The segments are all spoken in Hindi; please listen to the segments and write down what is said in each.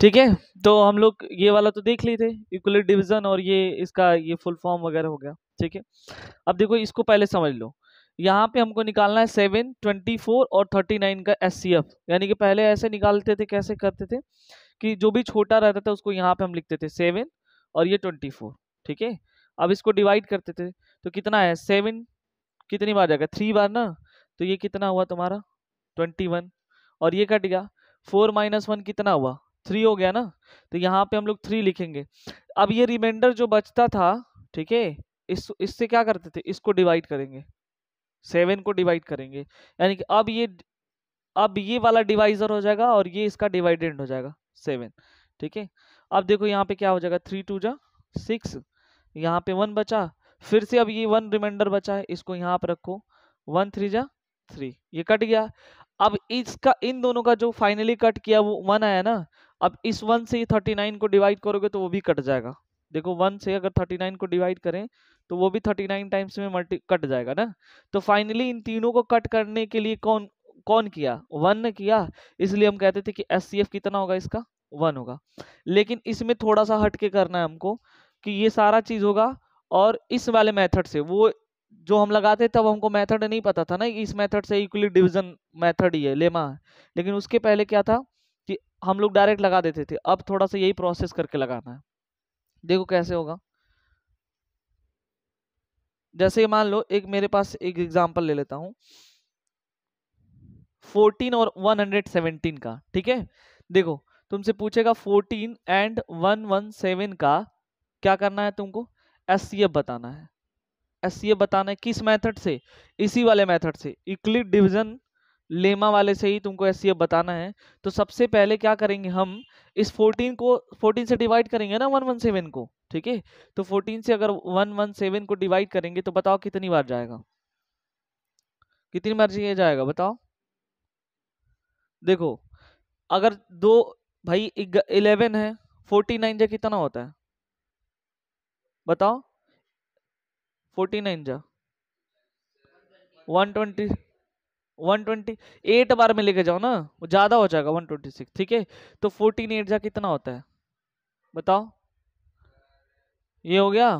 ठीक है तो हम लोग ये वाला तो देख लिए थे इक्वलिट डिवीजन और ये इसका ये फुल फॉर्म वगैरह हो गया ठीक है अब देखो इसको पहले समझ लो यहाँ पे हमको निकालना है सेवन ट्वेंटी फोर और थर्टी नाइन का एस सी एफ यानी कि पहले ऐसे निकालते थे कैसे करते थे कि जो भी छोटा रहता था उसको यहाँ पे हम लिखते थे सेवन और ये ट्वेंटी फोर ठीक है अब इसको डिवाइड करते थे तो कितना है सेवन कितनी बार जाएगा थ्री बार ना तो ये कितना हुआ तुम्हारा ट्वेंटी वन और ये कट गया फोर माइनस वन कितना हुआ थ्री हो गया ना तो यहाँ पे हम लोग थ्री लिखेंगे अब ये रिमाइंडर जो बचता था ठीक है इस इससे क्या करते थे इसको डिवाइड करेंगे सेवन को डिवाइड करेंगे यानी कि अब ये अब ये वाला डिवाइजर हो जाएगा और ये इसका डिवाइडेंड हो जाएगा सेवन ठीक है अब देखो यहाँ पे क्या हो जाएगा थ्री टू जा सिक्स यहाँ पे वन बचा फिर से अब ये वन रिमाइंडर बचा है इसको यहाँ पर रखो वन थ्री जा थ्री ये कट गया अब इसका इन दोनों का जो फाइनली कट किया वो वन आया ना अब इस वन से थर्टी नाइन को डिवाइड करोगे तो वो भी कट जाएगा देखो वन से अगर थर्टी नाइन को डिवाइड करें तो वो भी थर्टी नाइन टाइम्स में मल्टी कट जाएगा ना तो फाइनली इन तीनों को कट करने के लिए कौन कौन किया वन ने किया इसलिए हम कहते थे कि एस कितना होगा इसका वन होगा लेकिन इसमें थोड़ा सा हट के करना है हमको कि ये सारा चीज़ होगा और इस वाले मेथड से वो जो हम लगाते तब हमको मेथड नहीं पता था ना इस मेथड से इक्वली डिवीजन मेथड ही है लेमा है लेकिन उसके पहले क्या था कि हम लोग डायरेक्ट लगा देते थे अब थोड़ा सा यही प्रोसेस करके लगाना है देखो कैसे होगा जैसे मान लो एक मेरे पास एक एग्जाम्पल ले लेता हूँ फोर्टीन और वन हंड्रेड सेवनटीन का ठीक है देखो तुमसे पूछेगा fourteen and one one seven का क्या करना है तुमको एस बताना है एस बताना है किस मेथड से इसी वाले मेथड से इक्लिट डिवीजन लेमा वाले से ही तुमको एस बताना है तो सबसे पहले क्या करेंगे हम इस 14 को 14 से डिवाइड करेंगे ना 117 को ठीक है तो 14 से अगर 117 को डिवाइड करेंगे तो बताओ कितनी बार जाएगा कितनी बार ये जाएगा बताओ देखो अगर दो भाई इलेवन है फोर्टी नाइन जा कितना होता है बताओ फोर्टी नाइन जा one twenty one twenty eight बार में लेके जाओ ना वो ज़्यादा हो जाएगा वन ट्वेंटी सिक्स ठीक है तो फोर्टीन एट जा कितना होता है बताओ ये हो गया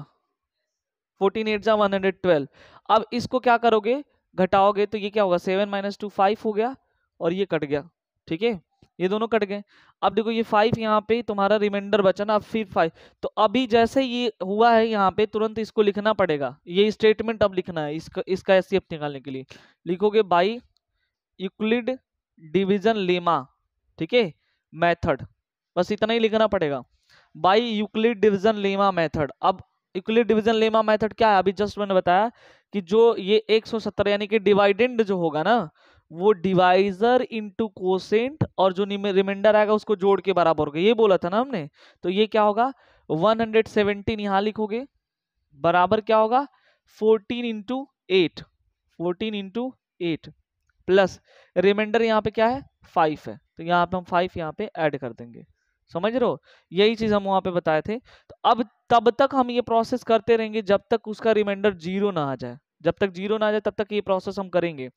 फोर्टीन एट जा वन हंड्रेड ट्वेल्व अब इसको क्या करोगे घटाओगे तो ये क्या होगा सेवन माइनस टू फाइव हो गया और ये कट गया ठीक है ये दोनों कट गए अब देखो ये फाइव यहाँ पे तुम्हारा रिमाइंडर बचा ना अब फिर फाइव तो अभी जैसे ये हुआ है यहाँ पे तुरंत इसको लिखना पड़ेगा ये स्टेटमेंट अब लिखना है इसका इसका एस निकालने के लिए लिखोगे बाई यूक्लिड डिवीजन लीमा ठीक है मेथड बस इतना ही लिखना पड़ेगा by Euclid division lemma method अब यूक्लिड डिवीजन लीमा मेथड क्या है अभी जस्ट मैंने बताया कि जो ये 170 यानी कि डिवाइडेंड जो होगा ना वो डिवाइजर इनटू कोसेंट और जो रिमाइंडर आएगा उसको जोड़ के बराबर होगा ये बोला था ना हमने तो ये क्या होगा 117 हंड्रेड सेवेंटीन यहाँ लिखोगे बराबर क्या होगा 14 into eight fourteen into eight plus remainder यहाँ पे क्या है फाइव है तो यहाँ पे हम फाइव यहाँ पे ऐड कर देंगे समझ रहे हो यही चीज हम वहां पे बताए थे तो अब तब तक हम ये प्रोसेस करते रहेंगे जब तक उसका रिमाइंडर जीरो ना आ जाए जब तक जीरो ना आ जाए तब तक ये प्रोसेस हम करेंगे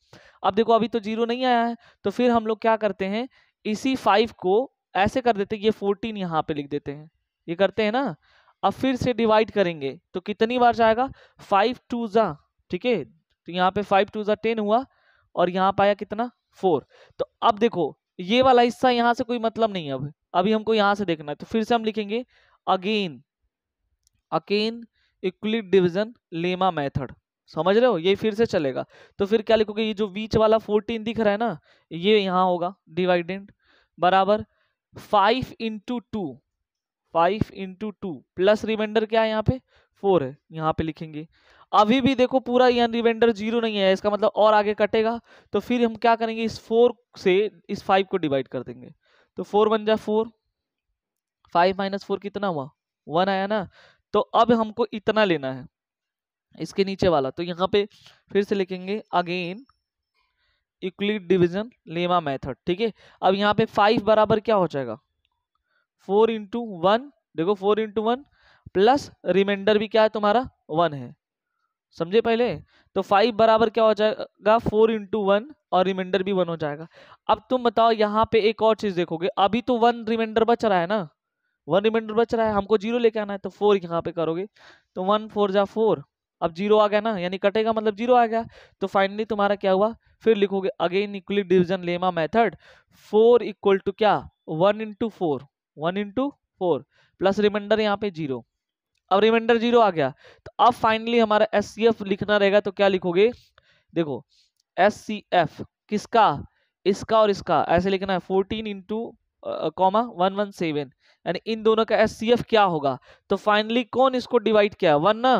अब देखो अभी तो जीरो नहीं आया है तो फिर हम लोग क्या करते हैं इसी फाइव को ऐसे कर देते हैं ये फोर्टीन यहाँ पे लिख देते हैं ये करते हैं ना अब फिर से डिवाइड करेंगे तो कितनी बार जाएगा फाइव टू जा ठीक है तो यहाँ पे फाइव टू जा टेन हुआ और यहाँ पाया कितना फोर तो अब देखो ये वाला हिस्सा यहाँ से कोई मतलब नहीं है अब अभी हमको यहाँ से देखना है तो फिर से हम लिखेंगे again again Euclid division lemma method समझ रहे हो ये फिर से चलेगा तो फिर क्या लिखोगे ये जो बीच वाला फोर्टीन दिख रहा है ना ये यहाँ होगा डिवाइडेंट बराबर five into two five into two plus remainder क्या है यहाँ पे फोर है यहाँ पे लिखेंगे अभी भी देखो पूरा ये रिमाइंडर जीरो नहीं है इसका मतलब और आगे कटेगा तो फिर हम क्या करेंगे इस फोर से इस फाइव को डिवाइड कर देंगे तो फोर बन जाए फोर फाइव माइनस फोर कितना हुआ वन आया ना तो अब हमको इतना लेना है इसके नीचे वाला तो यहाँ पे फिर से लिखेंगे again Euclid division lemma method ठीक है अब यहाँ पे फाइव बराबर क्या हो जाएगा फोर इंटू वन देखो four into one plus remainder भी क्या है तुम्हारा वन है समझे पहले तो फाइव बराबर क्या हो जाएगा फोर इंटू वन और रिमाइंडर भी वन हो जाएगा अब तुम बताओ यहाँ पे एक और चीज देखोगे अभी तो वन रिमाइंडर बच रहा है ना वन रिमाइंडर बच रहा है हमको जीरो लेके आना है तो फोर यहाँ पे करोगे तो वन फोर जा फोर अब जीरो आ गया ना यानी कटेगा मतलब जीरो आ गया तो फाइनली तुम्हारा क्या हुआ फिर लिखोगे again Euclid division lemma method four equal to क्या one into four one into four plus remainder यहाँ पे जीरो अब रिमाइंडर जीरो आ गया तो अब फाइनली हमारा एस सी एफ लिखना रहेगा तो क्या लिखोगे देखो एस सी एफ किसका इसका और इसका ऐसे लिखना है fourteen into comma one one seven यानी इन दोनों का एस सी एफ क्या होगा तो फाइनली कौन इसको डिवाइड किया वन ना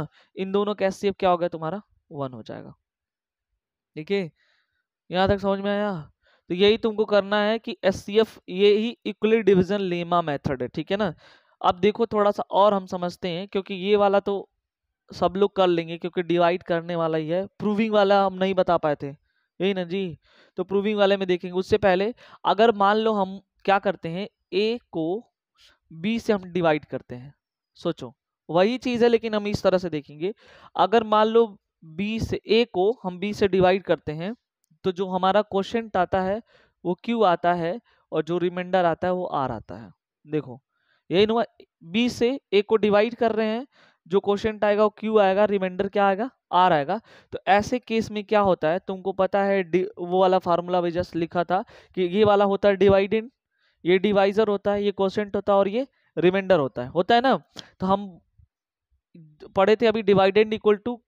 इन दोनों का एस सी एफ क्या होगा तुम्हारा वन हो जाएगा ठीक है यहाँ तक समझ में आया तो यही तुमको करना है कि एस सी एफ ये ही इक्वली डिविजन लेमा मेथड है ठीक है ना अब देखो थोड़ा सा और हम समझते हैं क्योंकि ये वाला तो सब लोग कर लेंगे क्योंकि डिवाइड करने वाला ही है प्रूविंग वाला हम नहीं बता पाए थे यही ना जी तो प्रूविंग वाले में देखेंगे उससे पहले अगर मान लो हम क्या करते हैं ए को बी से हम डिवाइड करते हैं सोचो वही चीज़ है लेकिन हम इस तरह से देखेंगे अगर मान लो बी से ए को हम बी से डिवाइड करते हैं तो जो हमारा क्वेश्चन आता है वो क्यू आता है और जो रिमाइंडर आता है वो आर आता है देखो यही नुमा बी से ए को डिवाइड कर रहे हैं जो क्वेश्चन आएगा वो क्यू आएगा रिमाइंडर क्या आएगा आर आएगा तो ऐसे केस में क्या होता है तुमको पता है वो वाला फार्मूला भी जस्ट लिखा था कि ये वाला होता है डिवाइडेंड ये डिवाइजर होता है ये क्वेश्चन होता है और ये रिमाइंडर होता है होता है ना तो हम पढ़े थे अभी dividend equal to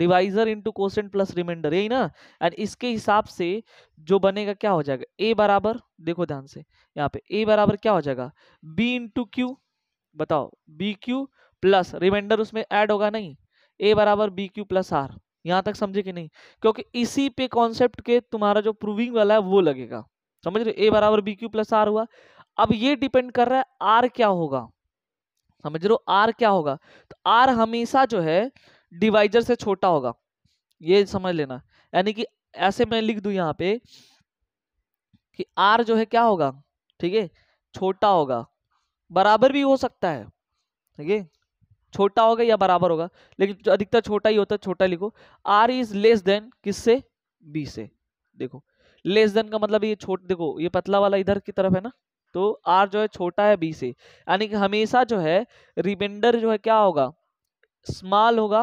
divisor into quotient plus remainder यही ना एंड इसके हिसाब से जो बनेगा क्या हो जाएगा ए बराबर देखो ध्यान से यहाँ पे ए बराबर क्या हो जाएगा बी इंटू क्यू बताओ बी क्यू प्लस रिमाइंडर उसमें ऐड होगा नहीं ए बराबर बी क्यू प्लस आर यहाँ तक समझे कि नहीं क्योंकि इसी पे कॉन्सेप्ट के तुम्हारा जो प्रूविंग वाला है वो लगेगा समझ रहे ए बराबर बी क्यू प्लस आर हुआ अब ये डिपेंड कर रहा है आर क्या होगा समझ रहे हो आर क्या होगा तो आर हमेशा जो है डिवाइजर से छोटा होगा ये समझ लेना यानी कि ऐसे मैं लिख दू यहाँ पे कि आर जो है क्या होगा ठीक है छोटा होगा बराबर भी हो सकता है ठीक है छोटा होगा या बराबर होगा लेकिन अधिकतर छोटा ही होता है छोटा लिखो आर इज लेस देन किससे बी से देखो लेस देन का मतलब ये छोट देखो ये पतला वाला इधर की तरफ है ना तो आर जो है छोटा है बी से यानी कि हमेशा जो है रिमाइंडर जो है क्या होगा स्मॉल होगा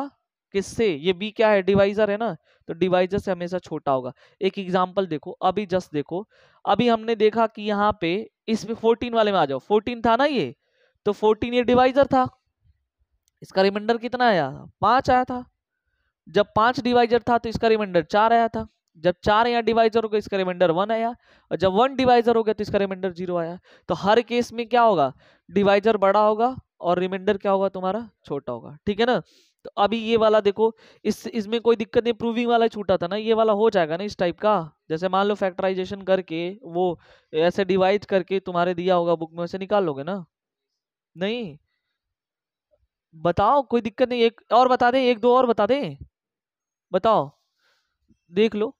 किससे ये बी क्या है डिवाइजर है ना तो डिवाइजर से हमेशा छोटा होगा एक एग्जाम्पल देखो अभी जस्ट देखो अभी हमने देखा कि यहाँ पे इसमें फोर्टीन वाले में आ जाओ फोर्टीन था ना ये तो फोर्टीन ये डिवाइजर था इसका रिमाइंडर कितना आया पाँच आया था जब पाँच डिवाइजर था तो इसका रिमाइंडर चार आया था जब चार यहाँ डिवाइजर हो गया इसका रिमाइंडर वन आया और जब वन डिवाइजर हो गया तो इसका रिमाइंडर जीरो आया तो हर केस में क्या होगा डिवाइजर बड़ा होगा और रिमाइंडर क्या होगा तुम्हारा छोटा होगा ठीक है ना तो अभी ये वाला देखो इस इसमें कोई दिक्कत नहीं प्रूविंग वाला छूटा था ना ये वाला हो जाएगा ना इस टाइप का जैसे मान लो फैक्टराइजेशन करके वो ऐसे डिवाइड करके तुम्हारे दिया होगा बुक में वैसे निकाल लोगे ना नहीं बताओ कोई दिक्कत नहीं एक और बता दें एक दो और बता दें बताओ देख लो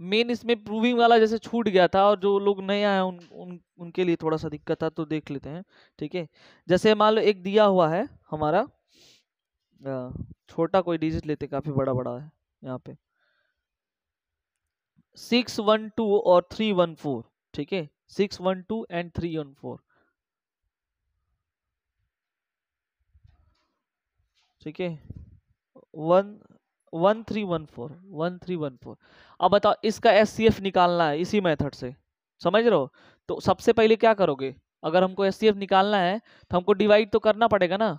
मेन इसमें प्रूविंग वाला जैसे छूट गया था और जो लोग नए आए उन, उन उनके लिए थोड़ा सा दिक्कत था तो देख लेते हैं ठीक है जैसे मान लो एक दिया हुआ है हमारा छोटा कोई डिजिट लेते काफ़ी बड़ा बड़ा है यहाँ पे सिक्स वन टू और थ्री वन फोर ठीक है six one two and three one four ठीक है one one three one four one three one four अब बताओ इसका एस सी एफ निकालना है इसी मेथड से समझ रहे हो तो सबसे पहले क्या करोगे अगर हमको एस सी एफ निकालना है तो हमको डिवाइड तो करना पड़ेगा ना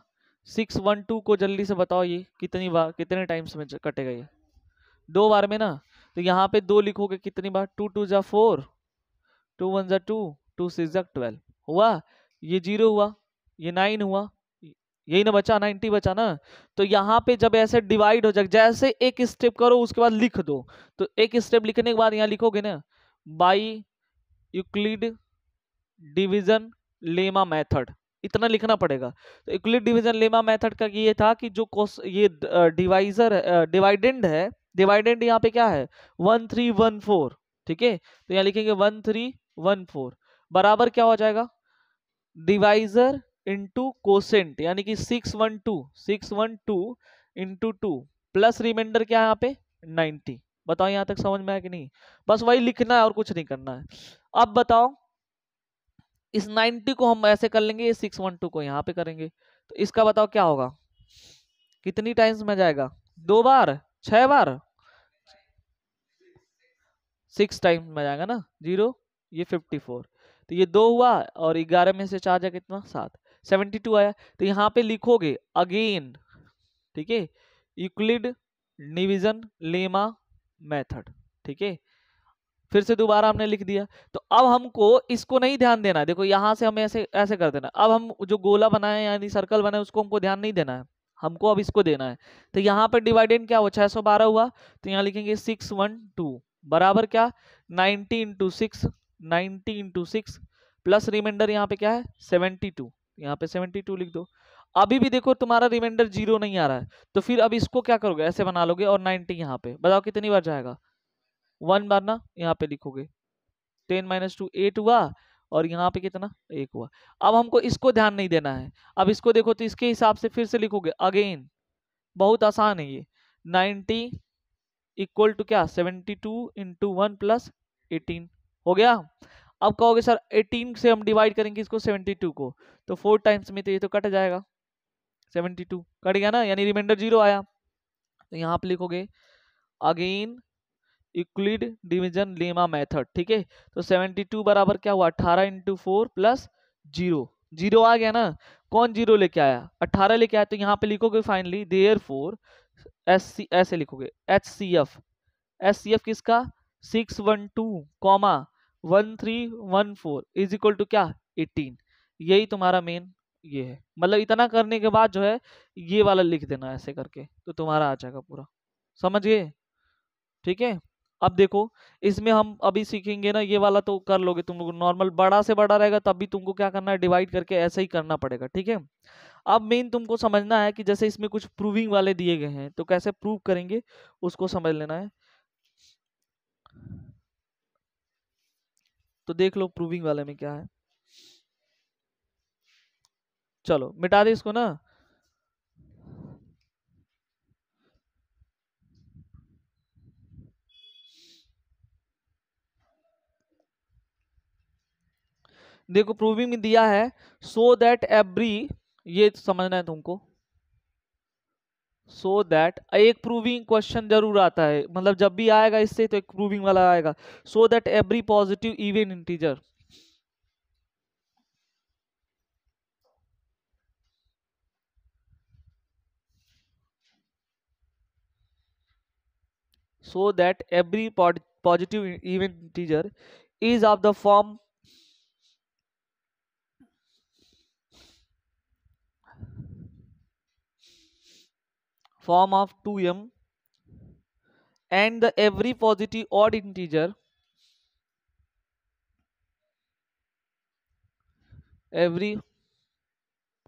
सिक्स वन टू को जल्दी से बताओ ये कितनी बार कितने टाइम्स में कटेगा ये दो बार में ना तो यहाँ पे दो लिखोगे कितनी बार टू टू जा फोर टू वन जा टू टू सिक्स जा ट्वेल्व हुआ ये जीरो हुआ ये नाइन हुआ यही ना बचा नाइन्टी बचा ना तो यहाँ पे जब ऐसे डिवाइड हो जाए जैसे एक स्टेप करो उसके बाद लिख दो तो एक स्टेप लिखने के बाद यहाँ लिखोगे ना by Euclid division lemma method इतना लिखना पड़ेगा तो यूक्लिड डिवीजन लेमा मेथड का ये था कि जो ये डिवाइजर डिवाइडेंड है डिवाइडेंड यहाँ पे क्या है वन थ्री वन फोर ठीक है तो यहाँ लिखेंगे वन थ्री वन फोर बराबर क्या हो जाएगा डिवाइजर इंटू कोसेंट यानी कि six one two six one two into two plus remainder क्या है यहाँ पे नाइन्टी बताओ यहाँ तक समझ में आया कि नहीं बस वही लिखना है और कुछ नहीं करना है अब बताओ इस नाइन्टी को हम ऐसे कर लेंगे ये टू को यहाँ पे करेंगे तो इसका बताओ क्या होगा कितनी टाइम्स में जाएगा दो बार छह बार सिक्स टाइम्स में जाएगा ना जीरो ये फोर तो ये दो हुआ और ग्यारह में से चार जाए कितना सात सेवेंटी टू आया तो यहाँ पे लिखोगे अगेन ठीक है यूक्लिड डिविजन लेमा मेथड ठीक है फिर से दोबारा हमने लिख दिया तो अब हमको इसको नहीं ध्यान देना है देखो यहाँ से हमें ऐसे ऐसे कर देना अब हम जो गोला बनाए यानी सर्कल बनाए उसको हमको ध्यान नहीं देना है हमको अब इसको देना है तो यहाँ पर डिवाइडेंड क्या हुआ छः सौ बारह हुआ तो यहाँ लिखेंगे सिक्स वन टू बराबर क्या ninety into six ninety into six plus remainder यहाँ पे क्या है सेवेंटी टू यहाँ पे सेवेंटी टू लिख दो अभी भी देखो तुम्हारा रिमाइंडर जीरो नहीं आ रहा है तो फिर अब इसको क्या करोगे ऐसे बना लोगे और नाइनटी यहाँ पे बताओ कितनी बार जाएगा वन बार ना यहाँ पे लिखोगे टेन माइनस टू एट हुआ और यहाँ पे कितना एक हुआ अब हमको इसको ध्यान नहीं देना है अब इसको देखो तो इसके हिसाब से फिर से लिखोगे अगेन बहुत आसान है ये नाइन्टी इक्वल टू क्या seventy two into one plus eighteen हो गया अब कहोगे सर 18 से हम डिवाइड करेंगे इसको 72 को तो फोर टाइम्स में तो ये तो कट जाएगा 72 कट गया ना यानी रिमाइंडर जीरो आया तो यहाँ आप लिखोगे again Euclid division lemma method ठीक है तो 72 बराबर क्या हुआ 18 into four plus zero zero आ गया ना कौन जीरो लेके आया 18 लेके आया तो यहाँ पे लिखोगे finally therefore S C F लिखोगे H C F S C F किसका six one two comma one three one four is equal to क्या एटीन यही तुम्हारा मेन ये है मतलब इतना करने के बाद जो है ये वाला लिख देना ऐसे करके तो तुम्हारा आ जाएगा पूरा समझ गए ठीक है अब देखो इसमें हम अभी सीखेंगे ना ये वाला तो कर लोगे तुम लोग नॉर्मल बड़ा से बड़ा रहेगा तब भी तुमको क्या करना है डिवाइड करके ऐसे ही करना पड़ेगा ठीक है अब मेन तुमको समझना है कि जैसे इसमें कुछ प्रूविंग वाले दिए गए हैं तो कैसे प्रूव करेंगे उसको समझ लेना है तो देख लो प्रूविंग वाले में क्या है चलो मिटा दे इसको ना देखो प्रूविंग में दिया है सो दैट एवरी ये समझना है तुमको सो so दैट एक प्रूविंग क्वेश्चन जरूर आता है मतलब जब भी आएगा इससे तो एक प्रूविंग वाला आएगा so that every positive even integer so that every positive even integer is of the form form of 2m and the every positive odd integer every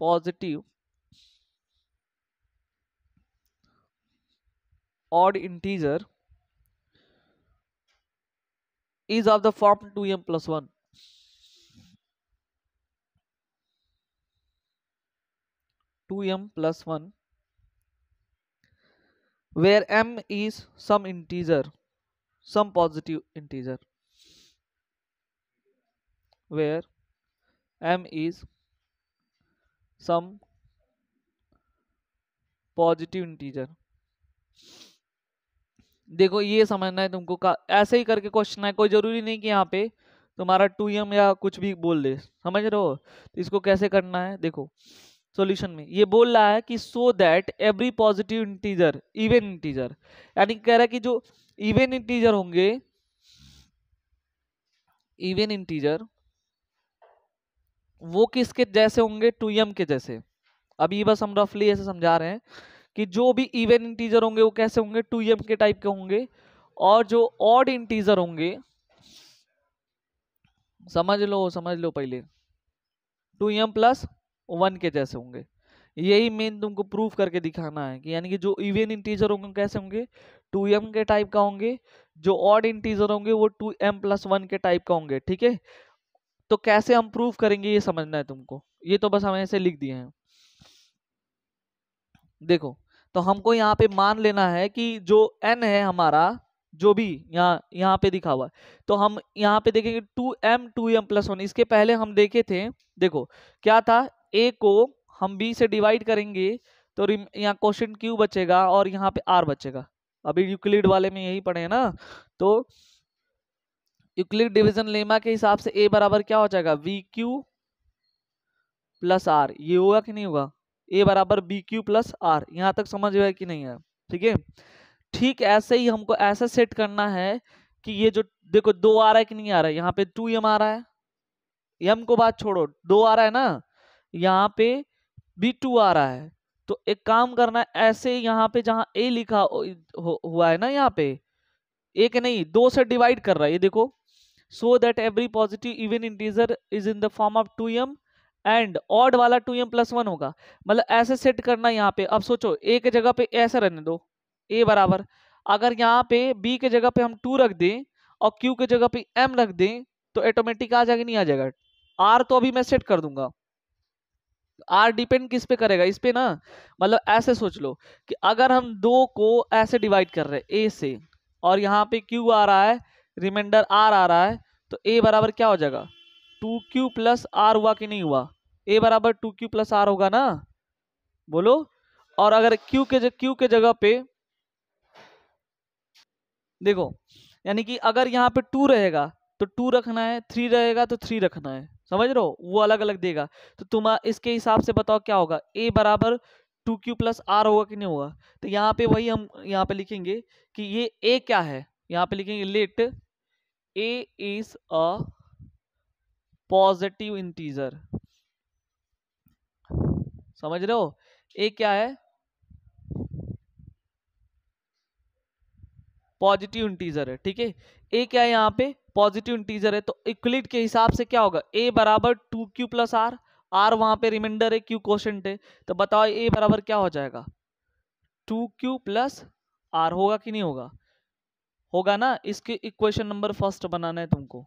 positive odd integer is of the form 2m plus 1 2m plus 1 where m is some integer some positive integer where m is some positive integer देखो ये समझना है तुमको का ऐसे ही करके क्वेश्चन है कोई जरूरी नहीं कि यहाँ पे तुम्हारा टू एम या कुछ भी बोल दे समझ रहे हो तो इसको कैसे करना है देखो सॉल्यूशन में ये बोल रहा है कि so that every positive integer even integer यानी कह रहा है कि जो इवेन इंटीजर होंगे इवेन इंटीजर वो किसके जैसे होंगे टू एम के जैसे अभी बस हम रफली ऐसे समझा रहे हैं कि जो भी इवेन इंटीजर होंगे वो कैसे होंगे टू एम के टाइप के होंगे और जो ऑड इंटीजर होंगे समझ लो समझ लो पहले टू एम प्लस वन के जैसे होंगे यही मेन तुमको प्रूफ करके दिखाना है कि यानी कि जो इवेन इंटीजर होंगे कैसे होंगे टू एम के टाइप का होंगे जो ऑड इंटीजर होंगे वो टू एम प्लस वन के टाइप का होंगे ठीक है तो कैसे हम प्रूफ करेंगे ये समझना है तुमको ये तो बस हम ऐसे लिख दिए हैं देखो तो हमको यहाँ पे मान लेना है कि जो एन है हमारा जो भी यहाँ यहाँ पे दिखा हुआ तो हम यहाँ पे देखेंगे two m two m plus one इसके पहले हम देखे थे देखो क्या था ए को हम बी से डिवाइड करेंगे तो यहाँ क्वेश्चन क्यू बचेगा और यहाँ पे आर बचेगा अभी यूक्लिड वाले में यही पढ़े हैं ना तो यूक्लिड डिवीजन लेमा के हिसाब से ए बराबर क्या हो जाएगा वी क्यू प्लस आर ये होगा कि नहीं होगा ए बराबर बी क्यू प्लस आर यहाँ तक समझ हुआ कि नहीं है ठीक है ठीक ऐसे ही हमको ऐसा सेट करना है कि ये जो देखो दो आ रहा है कि नहीं आ रहा है यहाँ पे टू एम आ रहा है एम को बात छोड़ो दो आ रहा है ना यहाँ पे बी टू आ रहा है तो एक काम करना है ऐसे यहाँ पे जहाँ ए लिखा हो, हुआ है ना यहाँ पे एक नहीं दो से डिवाइड कर रहा है ये देखो so that every positive even integer is in the form of two m and odd वाला टू एम प्लस वन होगा मतलब ऐसे सेट करना यहाँ पे अब सोचो ए के जगह पे ऐसे रहने दो ए बराबर अगर यहाँ पे बी के जगह पे हम टू रख दें और क्यू के जगह पे एम रख दें तो ऑटोमेटिक आ जाएगा नहीं आ जाएगा आर तो अभी मैं सेट कर दूंगा आर डिपेंड किस पे करेगा इस पे ना मतलब ऐसे सोच लो कि अगर हम दो को ऐसे डिवाइड कर रहे हैं ए से और यहाँ पे क्यू आ रहा है रिमाइंडर आर आ रहा है तो ए बराबर क्या हो जाएगा टू क्यू प्लस आर हुआ कि नहीं हुआ ए बराबर टू क्यू प्लस आर होगा ना बोलो और अगर क्यू के क्यू के जगह पे देखो यानी कि अगर यहाँ पे टू रहेगा तो टू रखना है थ्री रहेगा तो थ्री रखना है समझ रहे हो वो अलग अलग देगा तो तुम इसके हिसाब से बताओ क्या होगा ए बराबर टू क्यू प्लस आर होगा कि नहीं होगा तो यहाँ पे वही हम यहाँ पे लिखेंगे कि ये ए क्या है यहाँ पे लिखेंगे let a is a positive integer समझ रहे हो ए क्या है पॉजिटिव इंटीजर है ठीक है ए क्या है यहाँ पे पॉजिटिव इंटीजर है तो इक्वलिट के हिसाब से क्या होगा ए बराबर two q plus r r वहां पे रिमाइंडर है क्यू क्वेश्चन है तो बताओ ए बराबर क्या हो जाएगा टू क्यू प्लस आर होगा कि नहीं होगा होगा ना इसके इक्वेशन नंबर फर्स्ट बनाना है तुमको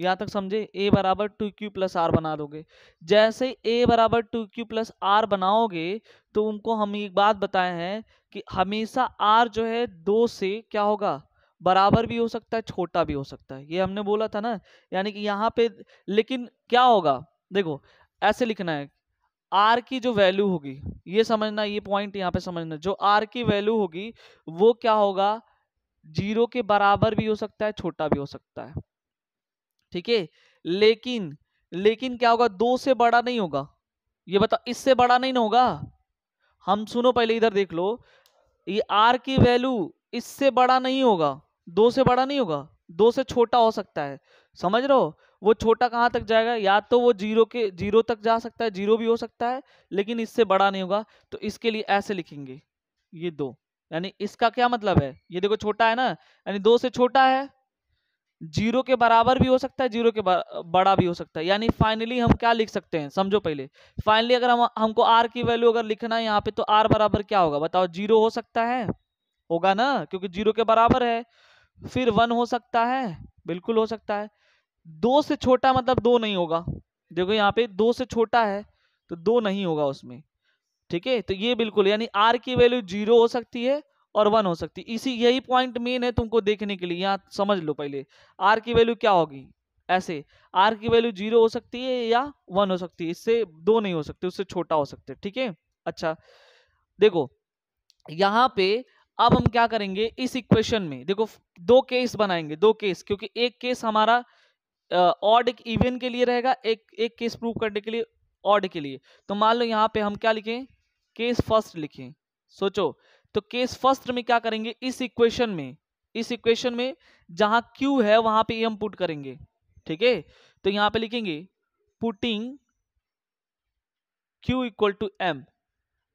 यहाँ तक समझे a बराबर टू क्यू प्लस आर बना दोगे जैसे a बराबर टू क्यू प्लस आर बनाओगे तो उनको हम एक बात बताए हैं कि हमेशा r जो है दो से क्या होगा बराबर भी हो सकता है छोटा भी हो सकता है ये हमने बोला था ना यानी कि यहाँ पे लेकिन क्या होगा देखो ऐसे लिखना है आर की जो वैल्यू होगी ये समझना ये पॉइंट यहाँ पे समझना जो आर की वैल्यू होगी वो क्या होगा जीरो के बराबर भी हो सकता है छोटा भी हो सकता है ठीक है लेकिन लेकिन क्या होगा दो से बड़ा नहीं होगा ये बता इससे बड़ा नहीं होगा हम सुनो पहले इधर देख लो ये आर की वैल्यू इससे बड़ा नहीं होगा दो से बड़ा नहीं होगा दो से छोटा हो सकता है समझ रहे हो वो छोटा कहाँ तक जाएगा या तो वो जीरो के जीरो तक जा सकता है जीरो भी हो सकता है लेकिन इससे बड़ा नहीं होगा तो इसके लिए ऐसे लिखेंगे ये दो यानी इसका क्या मतलब है ये देखो छोटा है ना यानी दो से छोटा है जीरो के बराबर भी हो सकता है जीरो के बड़ा भी हो सकता है यानी फाइनली हम क्या लिख सकते हैं समझो पहले फाइनली अगर हम हमको आर की वैल्यू अगर लिखना है यहाँ पे तो आर बराबर क्या होगा बताओ जीरो हो सकता है होगा ना क्योंकि जीरो के बराबर है फिर वन हो सकता है बिल्कुल हो सकता है दो से छोटा मतलब दो नहीं होगा देखो यहाँ पे दो से छोटा है तो दो नहीं होगा उसमें ठीक है तो ये बिल्कुल यानी आर की वैल्यू जीरो हो सकती है और वन हो सकती है इसी यही पॉइंट मेन है तुमको देखने के लिए यहाँ समझ लो पहले आर की वैल्यू क्या होगी ऐसे आर की वैल्यू जीरो हो सकती है या वन हो सकती है इससे दो नहीं हो सकते उससे छोटा हो सकते ठीक है अच्छा देखो यहाँ पे अब हम क्या करेंगे इस इक्वेशन में देखो दो केस बनाएंगे दो केस क्योंकि एक केस हमारा ऑड एक इवन के लिए रहेगा एक एक केस प्रूव करने के लिए ऑड के लिए तो मान लो यहाँ पे हम क्या लिखें केस फर्स्ट लिखें सोचो तो केस फर्स्ट में क्या करेंगे इस इक्वेशन में इस इक्वेशन में जहां q है वहां पे हम पुट करेंगे ठीक है तो यहाँ पे लिखेंगे putting q equal to m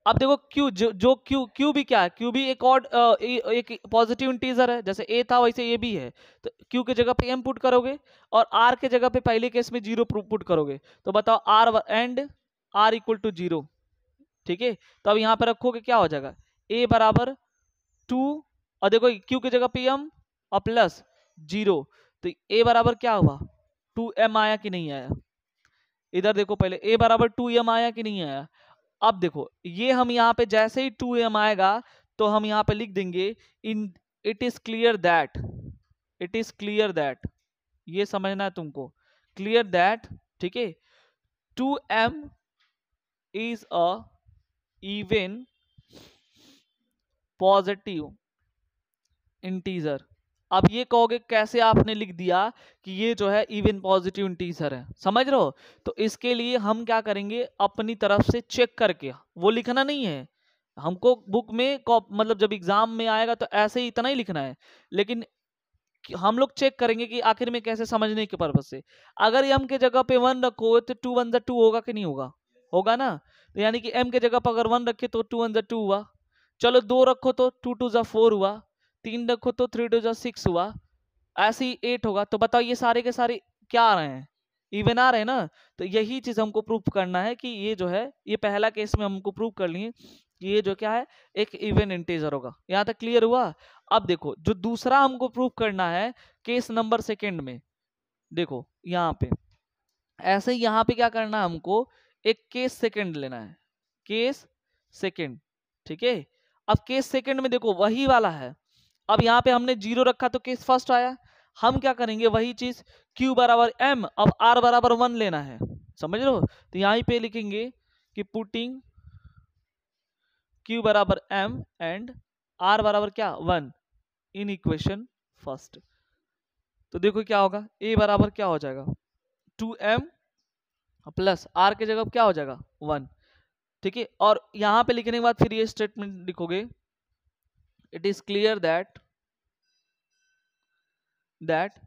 अब देखो क्यू जो जो क्यू क्यू भी क्या है क्यू भी एक और एक पॉजिटिव इंटीजर है जैसे ए था वैसे ए भी है तो क्यू के जगह पे एम पुट करोगे और आर के जगह पे पहले केस में जीरो पुट करोगे तो बताओ r and r equal to zero ठीक है तो अब यहाँ पे रखोगे क्या हो जाएगा ए बराबर टू और देखो क्यू की जगह पे एम और प्लस जीरो तो ए बराबर क्या हुआ टू एम आया कि नहीं आया इधर देखो पहले ए बराबर टू एम आया कि नहीं आया अब देखो ये हम यहाँ पे जैसे ही टू एम आएगा तो हम यहाँ पे लिख देंगे in it is clear that it is clear that ये समझना है तुमको क्लियर दैट ठीक है two m is a even positive integer अब ये कहोगे कैसे आपने लिख दिया कि ये जो है इवन पॉजिटिव इंटीजर है समझ रहे हो तो इसके लिए हम क्या करेंगे अपनी तरफ से चेक करके वो लिखना नहीं है हमको बुक में मतलब जब एग्जाम में आएगा तो ऐसे ही इतना ही लिखना है लेकिन हम लोग चेक करेंगे कि आखिर में कैसे समझने के पर्पज से अगर एम के जगह पे वन रखो तो टू वन टू होगा कि नहीं होगा होगा ना तो यानी कि एम के जगह पर अगर वन रखे तो टू वन टू हुआ चलो दो रखो तो टू टू जो फोर हुआ तीन रखो तो थ्री टू जो सिक्स हुआ ऐसे ही एट होगा तो बताओ ये सारे के सारे क्या आ रहे हैं इवन आ रहे हैं ना तो यही चीज हमको प्रूफ करना है कि ये जो है ये पहला केस में हमको प्रूफ कर है कि ये जो क्या है एक इवन इंटेजर होगा यहाँ तक क्लियर हुआ अब देखो जो दूसरा हमको प्रूफ करना है केस नंबर सेकेंड में देखो यहाँ पे ऐसे ही यहाँ पे क्या करना है हमको एक केस सेकेंड लेना है केस सेकेंड ठीक है अब केस सेकेंड में देखो वही वाला है अब यहाँ पे हमने जीरो रखा तो केस फर्स्ट आया हम क्या करेंगे वही चीज Q बराबर एम अब R बराबर वन लेना है समझ लो तो यहाँ पे लिखेंगे कि पुटिंग Q बराबर एम एंड R बराबर क्या वन इन इक्वेशन फर्स्ट तो देखो क्या होगा A बराबर क्या हो जाएगा टू एम प्लस आर के जगह क्या हो जाएगा वन ठीक है और यहाँ पे लिखने के बाद फिर ये स्टेटमेंट लिखोगे it is clear that that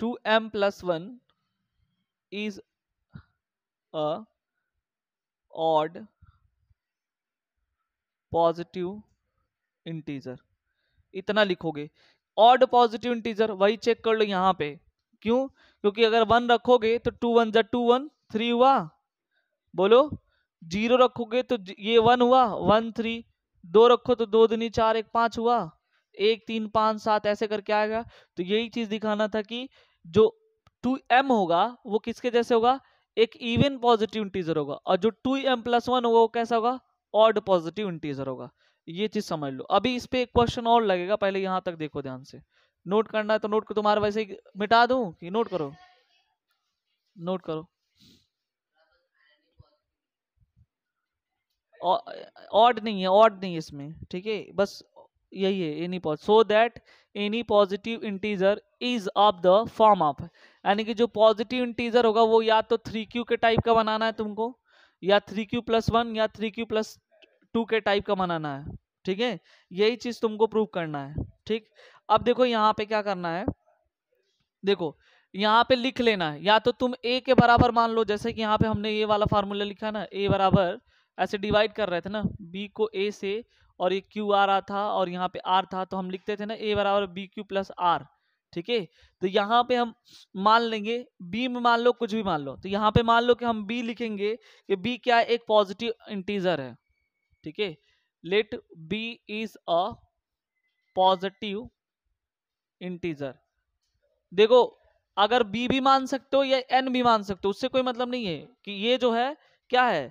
2m plus 1 is a odd positive integer इतना लिखोगे ऑड पॉजिटिव इंटीजर वही चेक कर लो यहां पे क्यों क्योंकि अगर वन रखोगे तो टू वन जब टू वन थ्री हुआ बोलो जीरो रखोगे तो ये वन हुआ वन थ्री दो रखो तो दो दिन चार एक पांच हुआ एक तीन पांच सात ऐसे करके आएगा तो यही चीज दिखाना था कि जो टू एम होगा वो किसके जैसे होगा एक इवन पॉजिटिव इंटीजर होगा और जो टू एम प्लस वन होगा वो कैसा होगा ऑड पॉजिटिव इंटीजर होगा ये चीज समझ लो अभी इस पे क्वेश्चन और लगेगा पहले यहां तक देखो ध्यान से नोट करना है तो नोट को तुम्हारा वैसे ही मिटा दू कि नोट करो नोट करो ऑड नहीं है ऑड नहीं है इसमें ठीक है बस यही है any pos so that any positive integer is of the form of यानी कि जो पॉजिटिव इंटीजर होगा वो या तो थ्री क्यू के टाइप का बनाना है तुमको या थ्री क्यू प्लस वन या थ्री क्यू प्लस टू के टाइप का बनाना है ठीक है यही चीज तुमको प्रूव करना है ठीक अब देखो यहाँ पे क्या करना है देखो यहाँ पे लिख लेना है या तो तुम ए के बराबर मान लो जैसे कि यहाँ पे हमने ये वाला फार्मूला लिखा ना ए बराबर ऐसे डिवाइड कर रहे थे ना बी को ए से और ये क्यू आ रहा था और यहाँ पे आर था तो हम लिखते थे ना ए बराबर बी क्यू प्लस आर ठीक है तो यहाँ पे हम मान लेंगे बी में मान लो कुछ भी मान लो तो यहाँ पे मान लो कि हम बी लिखेंगे कि बी क्या है एक पॉजिटिव इंटीजर है ठीक है let b is a positive integer देखो अगर बी भी मान सकते हो या एन भी मान सकते हो उससे कोई मतलब नहीं है कि ये जो है क्या है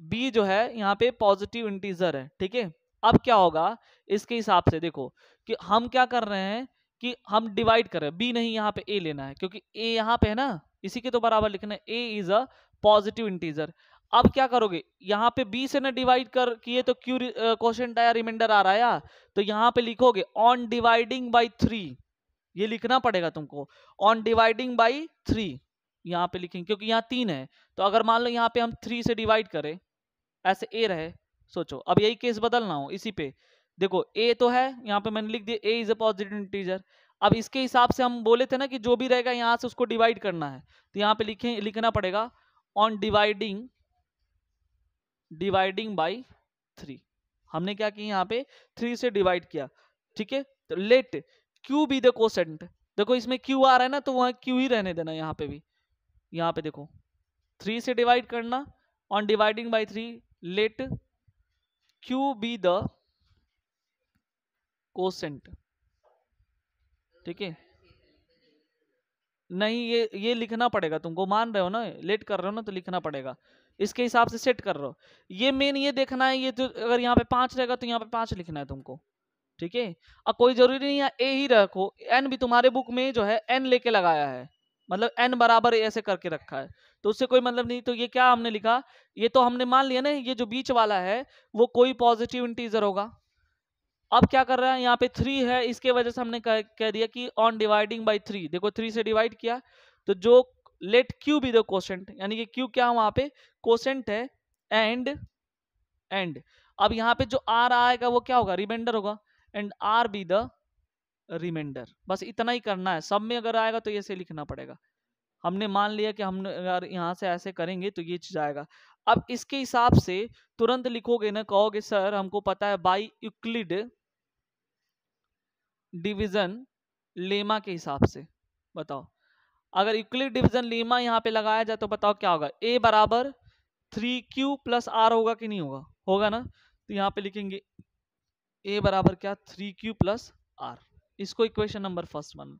बी जो है यहाँ पे पॉजिटिव इंटीजर है ठीक है अब क्या होगा इसके हिसाब से देखो कि हम क्या कर रहे हैं कि हम डिवाइड कर रहे हैं बी नहीं यहाँ पे ए लेना है क्योंकि ए यहाँ पे है ना इसी के तो बराबर लिखना है a is a positive integer अब क्या करोगे यहाँ पे बी से ना डिवाइड कर किए तो क्यू क्वेश्चन आया रिमाइंडर आ रहा है या? तो यहाँ पे लिखोगे ऑन डिवाइडिंग बाई थ्री ये लिखना पड़ेगा तुमको ऑन डिवाइडिंग बाई थ्री यहाँ पे लिखेंगे क्योंकि यहाँ तीन है तो अगर मान लो यहाँ पे हम थ्री से डिवाइड करें ऐसे ए रहे सोचो अब यही केस बदलना हो इसी पे देखो ए तो है यहाँ पे मैंने लिख दिया a is a positive integer अब इसके हिसाब से हम बोले थे ना कि जो भी रहेगा यहाँ से उसको डिवाइड करना है तो यहाँ पे लिखे लिखना पड़ेगा on dividing dividing by three हमने क्या किया यहाँ पे थ्री से डिवाइड किया ठीक है तो let q be the quotient देखो इसमें क्यू आ रहा है ना तो वहाँ क्यू ही रहने देना यहाँ पे भी यहाँ पे देखो थ्री से डिवाइड करना on dividing by three let q be the quotient ठीक है नहीं ये ये लिखना पड़ेगा तुमको मान रहे हो ना लेट कर रहे हो ना तो लिखना पड़ेगा इसके हिसाब से सेट कर रहे हो ये मेन ये देखना है ये तो अगर यहाँ पे पाँच रहेगा तो यहाँ पे पाँच लिखना है तुमको ठीक है अब कोई जरूरी नहीं है ए ही रखो एन भी तुम्हारे बुक में जो है एन लेके लगाया है मतलब एन बराबर ऐसे करके रखा है तो उससे कोई मतलब नहीं तो ये क्या हमने लिखा ये तो हमने मान लिया ना ये जो बीच वाला है वो कोई पॉजिटिव इंटीजर होगा अब क्या कर रहा है यहाँ पे थ्री है इसके वजह से हमने कह, कह दिया कि ऑन डिवाइडिंग बाई थ्री देखो थ्री से डिवाइड किया तो जो let q be the quotient यानी कि क्यू क्या वहां पे कोशेंट है एंड एंड अब यहाँ पे जो आर आएगा वो क्या होगा रिमाइंडर होगा and r be the remainder बस इतना ही करना है सब में अगर आएगा तो ऐसे लिखना पड़ेगा हमने मान लिया कि हम अगर यहाँ से ऐसे करेंगे तो ये चीज आएगा अब इसके हिसाब से तुरंत लिखोगे ना कहोगे सर हमको पता है बाई यूक्लिड डिवीजन लेमा के हिसाब से बताओ अगर यूक्लिड डिवीजन लेमा यहाँ पे लगाया जाए तो बताओ क्या होगा ए बराबर थ्री क्यू प्लस आर होगा कि नहीं होगा होगा ना तो यहाँ पे लिखेंगे ए बराबर क्या थ्री क्यू प्लस आर इसको इक्वेशन नंबर फर्स्ट वन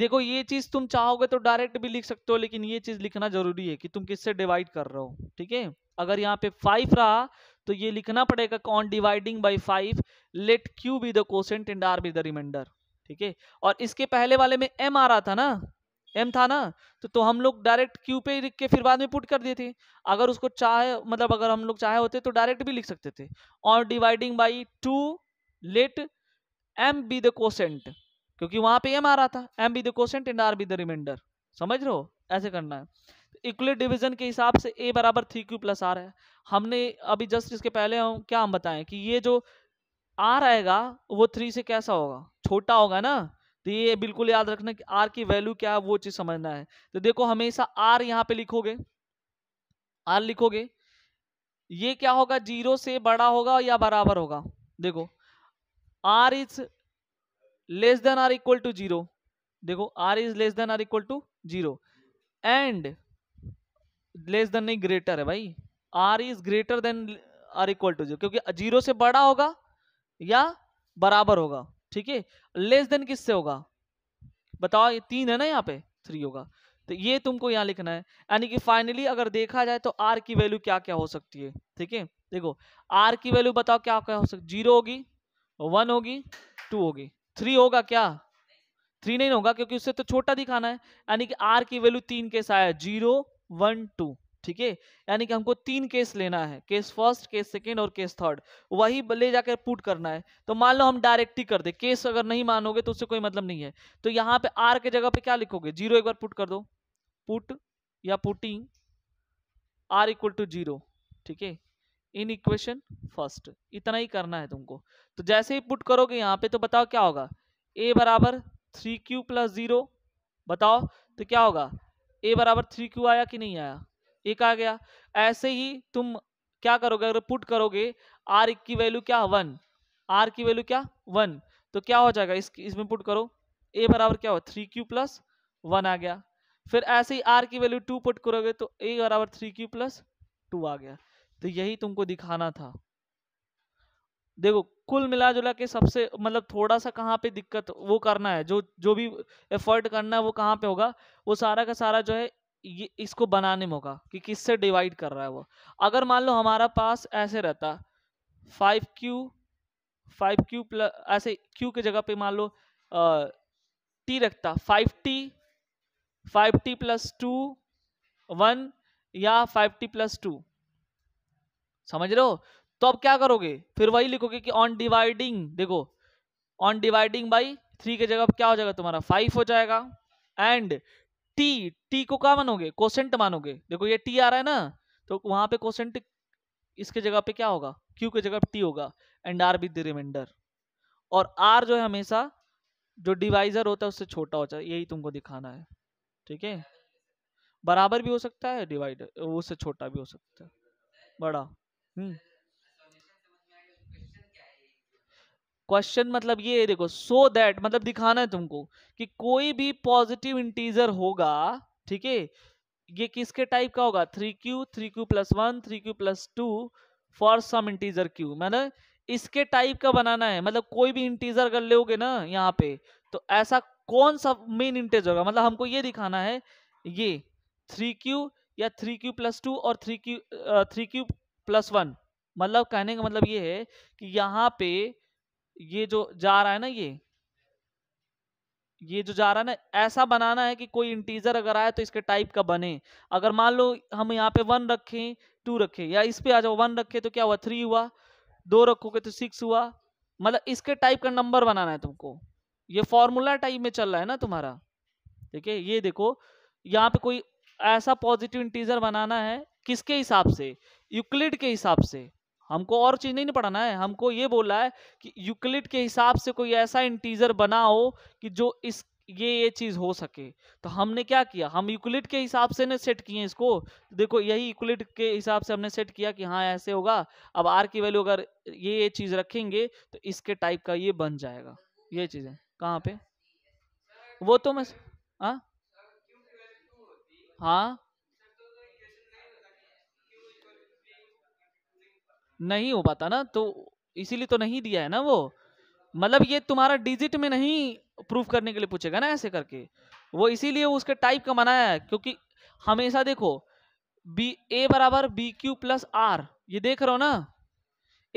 देखो ये चीज तुम चाहोगे तो डायरेक्ट भी लिख सकते हो लेकिन ये चीज लिखना जरूरी है कि तुम किससे डिवाइड कर रहे हो ठीक है अगर यहाँ पे फाइव रहा तो ये लिखना पड़ेगा कौन dividing by five let q be the quotient and r be the remainder ठीक है और इसके पहले वाले में एम आ रहा था ना एम था ना तो तो हम लोग डायरेक्ट क्यू पे लिख के फिर बाद में पुट कर दिए थे अगर उसको चाहे मतलब अगर हम लोग चाहे होते तो डायरेक्ट भी लिख सकते थे और dividing by two let m be the quotient क्योंकि वहां पे एम आ रहा था m be the quotient and r be the remainder समझ रहे हो ऐसे करना है इक्वली डिवीजन के हिसाब से ए बराबर थ्री क्यू प्लस आर है हमने अभी जस्ट इसके पहले हम क्या हम बताएं कि ये जो आर आएगा वो थ्री से कैसा होगा छोटा होगा ना तो ये बिल्कुल याद रखना कि आर की वैल्यू क्या है वो चीज समझना है तो देखो हमेशा आर यहाँ पे लिखोगे आर लिखोगे ये क्या होगा जीरो से बड़ा होगा या बराबर होगा देखो r is less than r equal to zero देखो r is less than r equal to zero and less than नहीं ग्रेटर है भाई r is greater than r equal to zero क्योंकि जीरो से बड़ा होगा या बराबर होगा ठीक है लेस देन किससे होगा बताओ ये तीन है ना यहाँ पे थ्री होगा तो ये तुमको यहाँ लिखना है यानी कि फाइनली अगर देखा जाए तो आर की वैल्यू क्या क्या हो सकती है ठीक है देखो आर की वैल्यू बताओ क्या क्या हो सकती जीरो होगी वन होगी टू होगी थ्री होगा क्या थ्री नहीं होगा क्योंकि उससे तो छोटा दिखाना है यानी कि आर की वैल्यू तीन केस आया जीरो वन टू ठीक है यानी कि हमको तीन केस लेना है केस फर्स्ट केस सेकेंड और केस थर्ड वही ले जाकर पुट करना है तो मान लो हम डायरेक्ट ही कर दे केस अगर नहीं मानोगे तो उससे कोई मतलब नहीं है तो यहाँ पे आर के जगह पे क्या लिखोगे जीरो एक बार पुट कर दो पुट या putting r equal to zero ठीक है इन इक्वेशन फर्स्ट इतना ही करना है तुमको तो जैसे ही पुट करोगे यहाँ पे तो बताओ क्या होगा ए बराबर थ्री क्यू प्लस जीरो बताओ तो क्या होगा ए बराबर थ्री क्यू आया कि नहीं आया एक आ गया ऐसे ही तुम क्या करोगे अगर पुट करोगे आर की वैल्यू क्या वन आर की वैल्यू क्या वन तो क्या हो जाएगा इस इसमें पुट करो ए बराबर क्या होगा थ्री क्यू प्लस वन आ गया फिर ऐसे ही आर की वैल्यू टू पुट करोगे तो ए बराबर थ्री क्यू प्लस टू आ गया तो यही तुमको दिखाना था देखो कुल मिला जुला के सबसे मतलब थोड़ा सा कहाँ पे दिक्कत वो करना है जो जो भी एफर्ट करना है वो कहाँ पे होगा वो सारा का सारा जो है ये इसको बनाने में होगा कि किससे डिवाइड कर रहा है वो अगर मान लो हमारा पास ऐसे रहता five q five q plus ऐसे क्यू की जगह पे मान लो टी रखता five t five t plus two one या फाइव टी प्लस टू समझ रहे हो तो अब क्या करोगे फिर वही लिखोगे कि ऑन डिवाइडिंग देखो ऑन डिवाइडिंग बाई थ्री के जगह क्या हो जाएगा तुम्हारा फाइव हो जाएगा एंड टी टी को क्या मानोगे कोसेंट मानोगे देखो ये टी आ रहा है ना तो वहां पे कोसेंट इसके जगह पे क्या होगा क्यू के जगह टी होगा and r with the remainder और आर जो है हमेशा जो डिवाइजर होता है उससे छोटा होता है यही तुमको दिखाना है ठीक है बराबर भी हो सकता है डिवाइडर उससे छोटा भी हो सकता है बड़ा क्वेश्चन हम्म। मतलब ये देखो सो so दैट मतलब दिखाना है तुमको कि कोई भी पॉजिटिव इंटीजर होगा ठीक है ये किसके टाइप का होगा three q three q plus one three q plus two for some integer q मतलब इसके टाइप का बनाना है मतलब कोई भी इंटीजर कर लोगे ना यहाँ पे तो ऐसा कौन सा मेन इंटीजर होगा मतलब हमको ये दिखाना है ये थ्री क्यू या थ्री क्यू प्लस टू और three q three q plus one मतलब कहने का मतलब ये है कि यहाँ पे ये जो जा रहा है ना ये ये जो जा रहा है ना ऐसा बनाना है कि कोई इंटीजर अगर आए तो इसके टाइप का बने अगर मान लो हम यहाँ पे वन रखें टू रखें या इस पे आ जाओ वन रखें तो क्या हुआ थ्री हुआ दो रखोगे तो सिक्स हुआ मतलब इसके टाइप का नंबर बनाना है तुमको ये फॉर्मूला टाइप में चल रहा है ना तुम्हारा ठीक है ये देखो यहाँ पे कोई ऐसा पॉजिटिव इंटीजर बनाना है किसके हिसाब से यूक्लिड के हिसाब से हमको और चीज़ नहीं, पढ़ाना है हमको ये बोला है कि यूक्लिड के हिसाब से कोई ऐसा इंटीजर बना हो कि जो इस ये ये चीज़ हो सके तो हमने क्या किया हम यूक्लिड के हिसाब से ने सेट किए इसको देखो यही यूक्लिड के हिसाब से हमने सेट किया कि हाँ ऐसे होगा अब आर की वैल्यू अगर ये ये चीज़ रखेंगे तो इसके टाइप का ये बन जाएगा ये चीज़ है कहाँ पे वो तो मैं हाँ, हाँ? नहीं हो पाता ना तो इसीलिए तो नहीं दिया है ना वो मतलब ये तुम्हारा डिजिट में नहीं प्रूफ करने के लिए पूछेगा ना ऐसे करके वो इसीलिए उसके टाइप का बनाया है क्योंकि हमेशा देखो बी ए बराबर बी क्यू प्लस आर ये देख रहे हो ना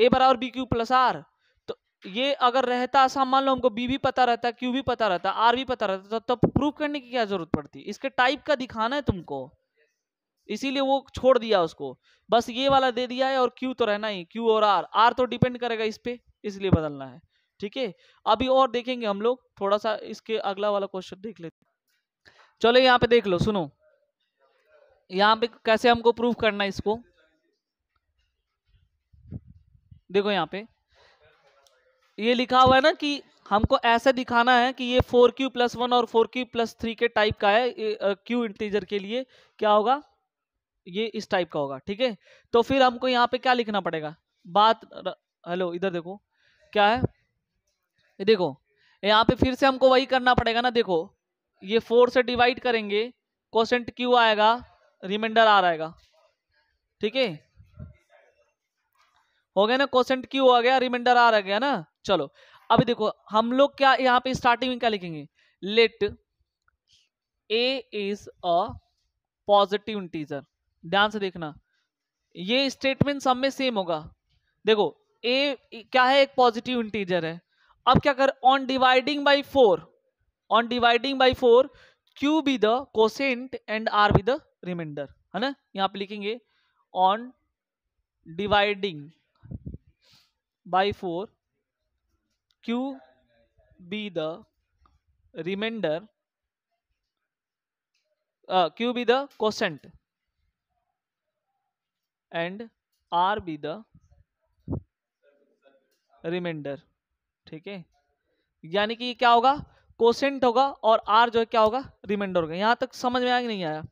ए बराबर बी क्यू प्लस आर तो ये अगर रहता ऐसा मान लो हमको बी भी पता रहता क्यू भी पता रहता आर भी पता रहता तो तब तो प्रूफ करने की क्या जरूरत पड़ती इसके टाइप का दिखाना है तुमको इसीलिए वो छोड़ दिया उसको बस ये वाला दे दिया है और क्यू तो रहना ही क्यू और आर आर तो डिपेंड करेगा इस पे इसलिए बदलना है ठीक है अभी और देखेंगे हम लोग थोड़ा सा इसके अगला वाला क्वेश्चन देख लेते चलो यहाँ पे देख लो सुनो यहाँ पे कैसे हमको प्रूफ करना है इसको देखो यहाँ पे ये लिखा हुआ है ना कि हमको ऐसा दिखाना है कि ये फोर क्यू प्लस वन और फोर क्यू प्लस थ्री के टाइप का है क्यू इंटीजर के लिए क्या होगा ये इस टाइप का होगा ठीक है तो फिर हमको यहाँ पे क्या लिखना पड़ेगा बात हेलो इधर देखो क्या है ये देखो यहाँ पे फिर से हमको वही करना पड़ेगा ना देखो ये फोर से डिवाइड करेंगे कोसेंट क्यू आएगा रिमाइंडर आ आएगा ठीक है हो गया ना कोसेंट क्यू आ गया रिमाइंडर आ रहा गया ना चलो अभी देखो हम लोग क्या यहाँ पे स्टार्टिंग में क्या लिखेंगे let a is a positive integer ध्यान से देखना ये स्टेटमेंट सब में सेम होगा देखो ए e, क्या है एक पॉजिटिव इंटीजर है अब क्या कर on dividing by four on dividing by four q be the quotient and r be the remainder है ना यहाँ पे लिखेंगे on dividing by four q be the remainder q be the quotient and r be the remainder ठीक है यानी कि ये क्या होगा कोसेंट होगा और आर जो है क्या होगा रिमाइंडर होगा यहां तक समझ में आया नहीं आया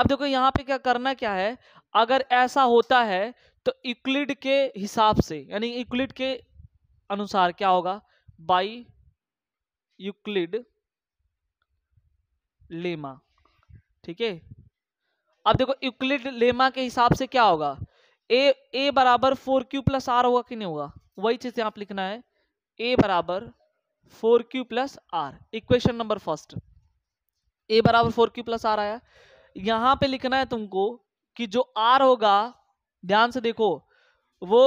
अब देखो यहां पे क्या करना क्या है अगर ऐसा होता है तो इक्लिड के हिसाब से यानी इक्लिड के अनुसार क्या होगा बाई यूक्लिड लेमा ठीक है अब देखो यूक्लिड लेमा के हिसाब से क्या होगा ए ए बराबर फोर क्यू प्लस आर होगा कि नहीं होगा वही चीज़ यहां पर लिखना है ए बराबर four q plus r equation number first a बराबर फोर क्यू प्लस आर आया यहां पे लिखना है तुमको कि जो आर होगा ध्यान से देखो वो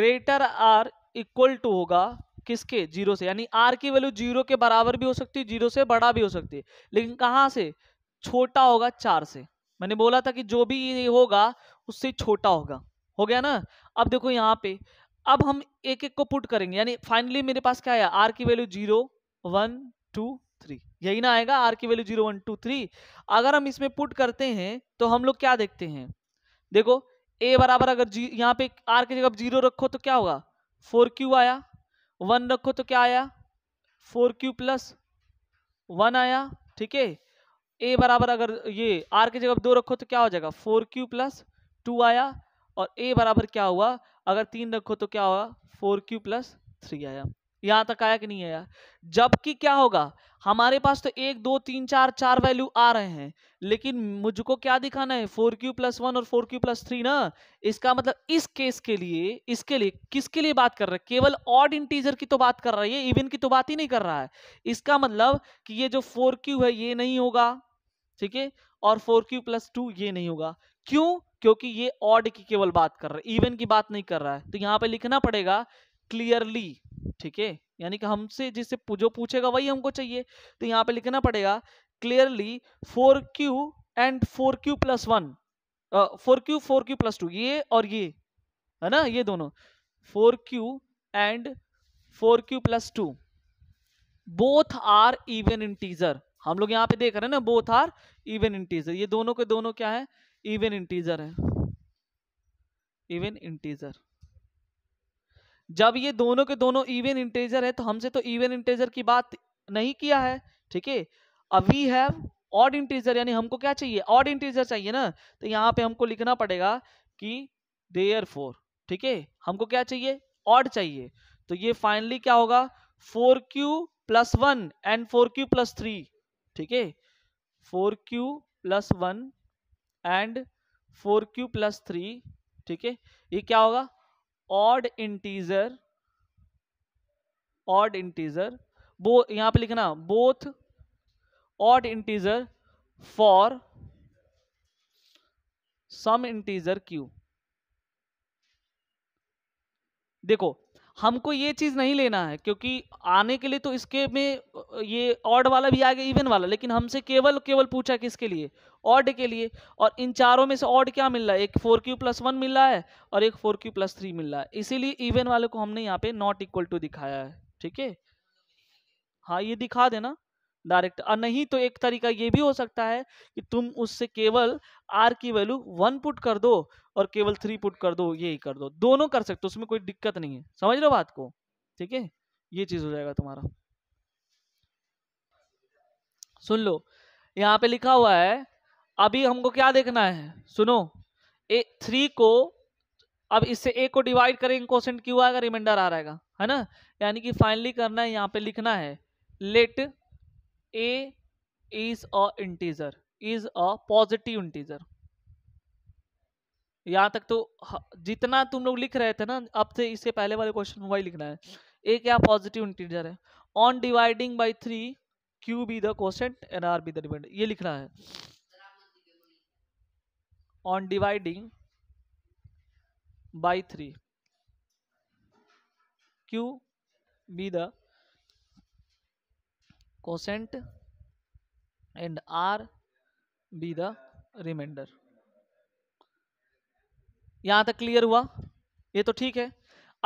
ग्रेटर आर इक्वल टू होगा किसके जीरो से यानी आर की वैल्यू जीरो के बराबर भी हो सकती है जीरो से बड़ा भी हो सकती है लेकिन कहाँ से छोटा होगा चार से मैंने बोला था कि जो भी ये होगा उससे छोटा होगा हो गया ना अब देखो यहाँ पे अब हम एक एक को पुट करेंगे यानी फाइनली मेरे पास क्या आया आर की value zero one two three यही ना आएगा आर की value zero one two three अगर हम इसमें पुट करते हैं तो हम लोग क्या देखते हैं देखो ए बराबर अगर जी यहाँ पे आर की जगह जीरो रखो तो क्या होगा फोर क्यू आया वन रखो तो क्या आया फोर क्यू प्लस वन आया ठीक है ए बराबर अगर ये आर की जगह दो रखो तो क्या हो जाएगा फोर क्यू प्लस टू आया और ए बराबर क्या हुआ अगर तीन रखो तो क्या होगा फोर क्यू प्लस थ्री आया यहाँ तक आया कि नहीं आया जबकि क्या होगा हमारे पास तो एक दो तीन चार चार वैल्यू आ रहे हैं लेकिन मुझको क्या दिखाना है फोर क्यू प्लस वन और फोर क्यू प्लस थ्री ना इसका मतलब इस केस के लिए इसके लिए किसके लिए बात कर रहे हैं केवल ऑड इंटीजर की तो बात कर रहा है ये इवन की तो बात ही नहीं कर रहा है इसका मतलब कि ये जो फोर क्यू है ये नहीं होगा ठीक है और फोर क्यू प्लस टू ये नहीं होगा क्यों क्योंकि ये ऑड की केवल बात कर रहा है इवन की बात नहीं कर रहा है तो यहाँ पे लिखना पड़ेगा क्लियरली ठीक है यानी कि हमसे जिससे जो पूछेगा वही हमको चाहिए तो यहाँ पे लिखना पड़ेगा clearly four q and four q plus one four q four q plus two ये और ये है ना ये दोनों four q and four q plus two both are even integer हम लोग यहाँ पे देख रहे हैं ना बोथ आर इवन इंटीजर ये दोनों के दोनों क्या है इवन इंटीजर है इवन इंटीजर जब ये दोनों के दोनों इवन इंटीजर है तो हमसे तो इवन इंटीजर की बात नहीं किया है ठीक है अब वी हैव ऑड इंटीजर यानी हमको क्या चाहिए ऑड इंटीजर चाहिए ना तो यहाँ पे हमको लिखना पड़ेगा कि देयर फोर ठीक है हमको क्या चाहिए ऑड चाहिए तो ये फाइनली क्या होगा four q plus one and four q plus three ठीक है four q plus one and four q plus three ठीक है ये क्या होगा ऑड इंटीजर ऑड इंटीजर बो यहां पे लिखना both odd integer for some integer q देखो हमको ये चीज़ नहीं लेना है क्योंकि आने के लिए तो इसके में ये ऑड वाला भी आ गया इवन वाला लेकिन हमसे केवल केवल पूछा किसके लिए ऑड के लिए और इन चारों में से ऑड क्या मिल रहा है एक फोर क्यू प्लस वन मिल रहा है और एक फोर क्यू प्लस थ्री मिल रहा है इसीलिए इवन वाले को हमने यहाँ पे नॉट इक्वल टू दिखाया है ठीक है हाँ ये दिखा देना डायरेक्ट और नहीं तो एक तरीका ये भी हो सकता है कि तुम उससे केवल आर की वैल्यू वन पुट कर दो और केवल थ्री पुट कर दो यही कर दो दोनों कर सकते हो उसमें कोई दिक्कत नहीं है समझ लो बात को ठीक है ये चीज हो जाएगा तुम्हारा सुन लो यहाँ पे लिखा हुआ है अभी हमको क्या देखना है सुनो ए थ्री को अब इससे ए को डिवाइड करेंगे क्वेश्चन क्यों आएगा रिमाइंडर आ रहेगा है ना यानी कि फाइनली करना है यहाँ पे लिखना है let a is a integer is a positive integer यहाँ तक तो जितना तुम लोग लिख रहे थे ना अब से इसके पहले वाले क्वेश्चन में वही लिखना है ए क्या पॉजिटिव इंटीजर है on dividing by three q be the quotient and r be the depend ये लिखना है on dividing by three q be the quotient and r be the remainder यहां तक क्लियर हुआ ये तो ठीक है